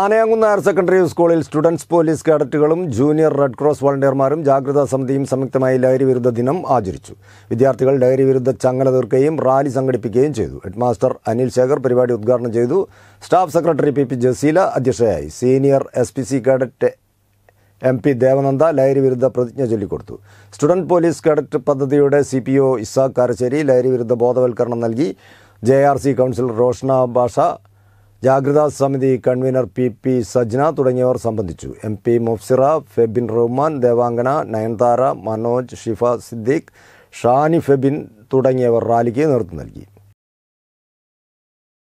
Anayamkunnu higher secondary സ്കൂളിൽ students police കേഡറ്റുകളും junior red cross വോളണ്ടിയർമാരും ജാഗ്രതാ സമിതിയും സംയുക്തമായി ലഹരി വിരുദ്ധ ദിനം ആചരിച്ചു വിദ്യാർത്ഥികൾ ലഹരി വിരുദ്ധ ചങ്ങല തീർക്കുകയും റാലി സംഘടിപ്പിക്കുകയും ചെയ്തു ഹെഡ്മാസ്റ്റർ അനിൽ ശേഖർ പരിപാടി ഉദ്ഘാടനം ചെയ്തു staff secretary P P Jaseela അധ്യക്ഷയായി senior S P C cadet M P Devananda ലഹരി വിരുദ്ധ പ്രതിജ്ഞ ചൊല്ലിക്കൊടുത്തു സ്റ്റുഡൻറ് പോലീസ് കേഡറ്റ് പദ്ധതിയുടെ C P O Ishaq Karassery ലഹരി വിരുദ്ധ ബോധവൽക്കരണം നൽകി J R C councillor Roshna Basha ജാഗ്രതാ സമിതി കൺവീനർ പി പി സജ്ന തുടങ്ങിയവർ സംബന്ധിച്ചു എം പി മുഫ്സിറ ഫെബിൻ റഹ്മാൻ ദേവാംഗന നയൻതാര മനോജ് ഷിഫ സിദ്ദീഖ് ഷാനി ഫെബിൻ തുടങ്ങിയവർ റാലിക്ക് നേതൃത്വം നൽകി